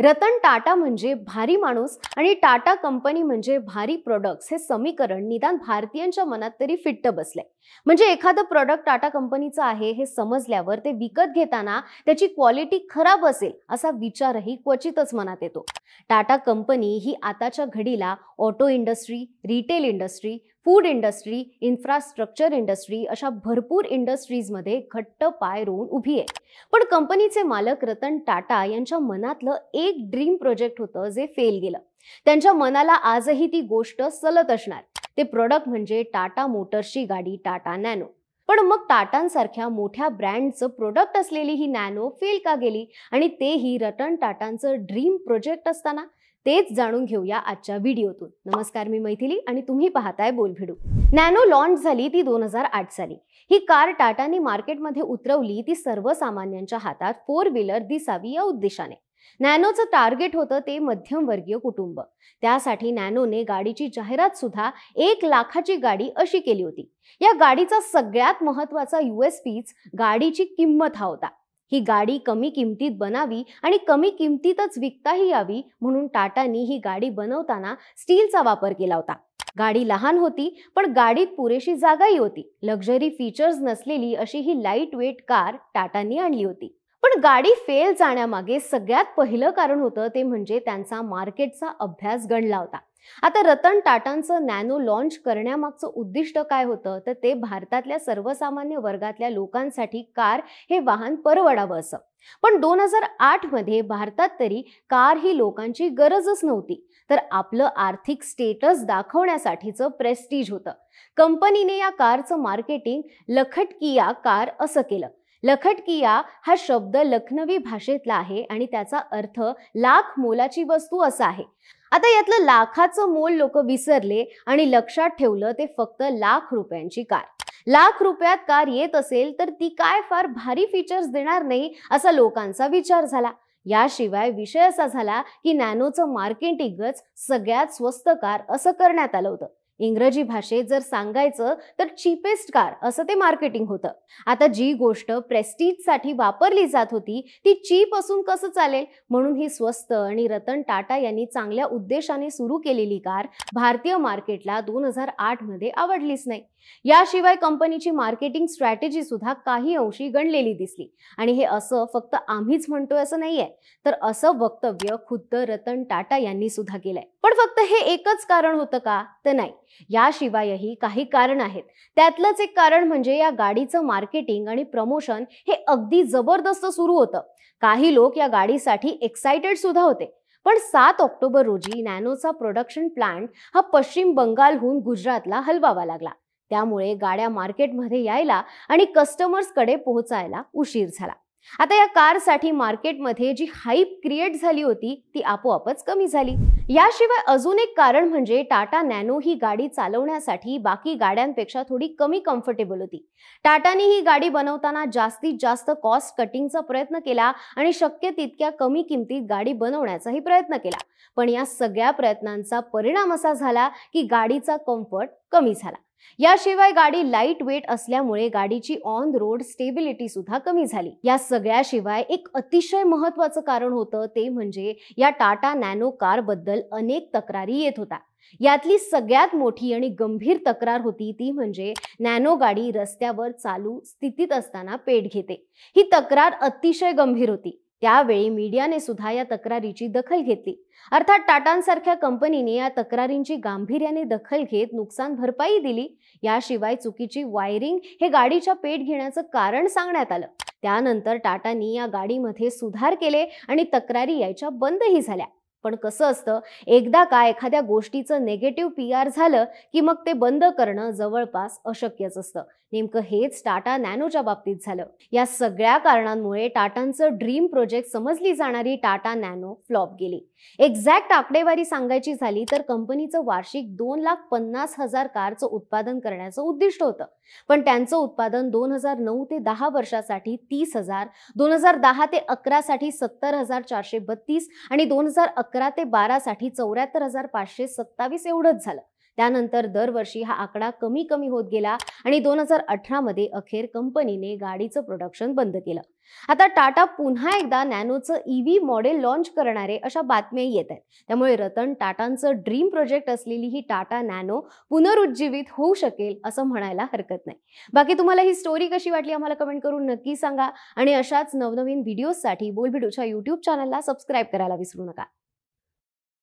रतन टाटा म्हणजे भारी माणूस आणि टाटा कंपनी म्हणजे भारी प्रोडक्ट्स हे समीकरण निदान भारतीयांच्या मनात तरी फिट्ट बसले म्हणजे एखादं प्रॉडक्ट टाटा कंपनीचं आहे हे समजल्यावर ते विकत घेताना त्याची क्वालिटी खराब असेल असा विचारही क्वचितच मनात येतो टाटा कंपनी ही आताच्या घडीला auto industry retail industry food industry infrastructure industry अशा भरपूर इंडस्ट्रीजमध्ये घट्ट पाय रोवून उभी आहे पण कंपनीचे मालक रतन टाटा यांच्या मनातलं एक ड्रीम प्रोजेक्ट होतं जे फेल गेलं त्यांच्या मनाला आजही ती गोष्ट सलत असणार ते प्रोडक्ट म्हणजे टाटा मोटर्सची गाडी टाटा नॅनो पण मग टाटांसारख्या मोठ्या ब्रँडचं प्रोडक्ट असलेली ही नॅनो फेल का गेली आणि तेही रतन टाटांचं ड्रीम प्रोजेक्ट असताना तेच जाणून घेऊया आजच्या व्हिडिओतून नमस्कार मी मैथिली आणि तुम्ही पाहताय बोलभिडू नॅनो लॉन्च झाली ती दोन हजार आठ साली ही कार टाटाने मार्केटमध्ये उतरवली ती सर्वसामान्यांच्या हातात फोर व्हीलर दिसावी या उद्देशाने नॅनोचं टार्गेट होतं ते मध्यमवर्गीय कुटुंब त्यासाठी नॅनोने गाडीची जाहिरात सुद्धा एक लाखाची गाडी अशी केली होती या गाडीचा सगळ्यात महत्वाचा युएसपीच गाडीची किंमत हा होता ही गाडी कमी किमतीत बनावी आणि कमी किमतीतच विकताही यावी म्हणून टाटांनी ही गाडी बनवताना स्टीलचा वापर केला होता गाडी लहान होती पण गाडीत पुरेशी जागाही होती लक्झरी फीचर्स नसलेली अशी ही लाईट वेट कार टाटांनी आणली होती पण गाडी फेल जाण्यामागे सगळ्यात पहिलं कारण होतं ते म्हणजे त्यांचा मार्केटचा अभ्यास गणला होता आता रतन टाटांचं नॅनो लॉन्च करण्यामागचं उद्दिष्ट काय होतं तर ते भारतातल्या सर्वसामान्य वर्गातल्या लोकांसाठी कार हे वाहन परवडावं असं पण दोन हजार आठ मध्ये भारतात तरी कार ही लोकांची गरजच नव्हती तर आपलं आर्थिक स्टेटस दाखवण्यासाठीचं प्रेस्टिज होतं कंपनीने या कारचं मार्केटिंग या कार असं केलं लखटकिया हा शब्द लखनवी भाषेतला आहे आणि त्याचा अर्थ लाख मोलाची वस्तू असा आहे आता यातलं लाखाचं मोल लोक विसरले आणि लक्षात ठेवलं ते फक्त लाख रुपयांची कार लाख रुपयात कार येत असेल तर ती काय फार भारी फीचर्स देणार नाही असा लोकांचा विचार झाला याशिवाय विषय असा झाला की नॅनोचं मार्केटिंगच सगळ्यात स्वस्त कार असं करण्यात आलं होतं इंग्रजी भाषेत जर सांगायचं तर चीपेस्ट कार असं ते मार्केटिंग होतं आता जी गोष्ट प्रेस्टीजसाठी वापरली जात होती ती चीप असून कसं चालेल म्हणून ही स्वस्त आणि रतन टाटा यांनी चांगल्या उद्देशाने सुरू केलेली कार भारतीय मार्केटला दोन हजार आठमध्ये आवडलीच नाही याशिवाय कंपनीची मार्केटिंग स्ट्रॅटेजी सुद्धा काही अंशी गणलेली दिसली आणि हे असं फक्त आम्हीच म्हणतोय असं नाहीये तर असं वक्तव्य खुद्द रतन टाटा यांनी सुद्धा केलंय पण फक्त हे एकच कारण होतं का तर नाही याशिवायही काही कारण आहेत त्यातलंच एक कारण म्हणजे या गाडीचं मार्केटिंग आणि प्रमोशन हे अगदी जबरदस्त सुरू होतं काही लोक या गाडीसाठी एक्सायटेड सुद्धा होते पण सात ऑक्टोबर रोजी नॅनोचा प्रोडक्शन प्लांट हा पश्चिम बंगालहून गुजरातला हलवावा लागला त्यामुळे गाड्या मार्केटमध्ये यायला आणि कस्टमर्सकडे पोहोचायला उशीर झाला आता या कारसाठी मार्केटमध्ये जी हाईप क्रिएट झाली होती ती आपोआपच कमी झाली याशिवाय अजून एक कारण म्हणजे टाटा नॅनो ही गाडी चालवण्यासाठी बाकी गाड्यांपेक्षा थोडी कमी कम्फर्टेबल होती टाटाने ही गाडी बनवताना जास्तीत जास्त कॉस्ट कटिंगचा प्रयत्न केला आणि शक्य तितक्या कमी किमतीत गाडी बनवण्याचाही प्रयत्न केला पण या सगळ्या प्रयत्नांचा परिणाम असा झाला की गाडीचा कम्फर्ट कमी झाला याशिवाय गाडी लाईट वेट असल्यामुळे गाडीची ऑन रोड स्टेबिलिटी सुद्धा कमी झाली या सगळ्याशिवाय एक अतिशय महत्वाचं कारण होतं ते म्हणजे या टाटा नॅनो कार बद्दल अनेक तक्रारी येत होत्या यातली सगळ्यात मोठी आणि गंभीर तक्रार होती ती म्हणजे नॅनो गाडी रस्त्यावर चालू स्थितीत असताना पेट घेते ही तक्रार अतिशय गंभीर होती त्यावेळी मीडियाने सुद्धा या तक्रारीची दखल घेतली अर्थात टाटांसारख्या कंपनीने या तक्रारींची गांभीर्याने दखल घेत नुकसान भरपाई दिली याशिवाय चुकीची वायरिंग हे गाडीच्या पेट घेण्याचं कारण सांगण्यात आलं त्यानंतर टाटांनी या गाडीमध्ये सुधार केले आणि तक्रारी यायच्या बंदही झाल्या पण कसं असतं एकदा का एखाद्या गोष्टीचं नेगेटिव्ह पी आर झालं की मग ते बंद करणं जवळपास अशक्यच असतं नेमकं हेच टाटा नॅनोच्या बाबतीत झालं या सगळ्या कारणांमुळे टाटांचं ड्रीम प्रोजेक्ट समजली जाणारी टाटा नॅनो फ्लॉप गेली एक्झॅक्ट आकडेवारी सांगायची झाली तर कंपनीचं वार्षिक दोन लाख पन्नास हजार कारचं उत्पादन करण्याचं उद्दिष्ट होतं पण त्यांचं उत्पादन दोन हजार नऊ ते दहा वर्षासाठी तीस हजार दोन हजार दहा ते अकरा साठी सत्तर हजार चारशे बत्तीस आणि दोन हजार अकरा ते बारा साठी चौऱ्याहत्तर हजार पाचशे सत्तावीस एवढंच झालं त्यानंतर दरवर्षी हा आकडा कमी कमी होत गेला आणि दोन हजार मध्ये अखेर कंपनीने गाडीचं प्रोडक्शन बंद केलं आता टाटा पुन्हा एकदा नॅनोचं ईव्ही मॉडेल लॉन्च करणारे अशा बातम्याही येत आहेत त्यामुळे रतन टाटांचं ड्रीम प्रोजेक्ट असलेली ही टाटा नॅनो पुनरुज्जीवित होऊ शकेल असं म्हणायला हरकत नाही बाकी तुम्हाला ही स्टोरी कशी वाटली आम्हाला कमेंट करून नक्की सांगा आणि अशाच नवनवीन व्हिडिओजसाठी बोलबिडूच्या युट्यूब चॅनलला सबस्क्राईब करायला विसरू नका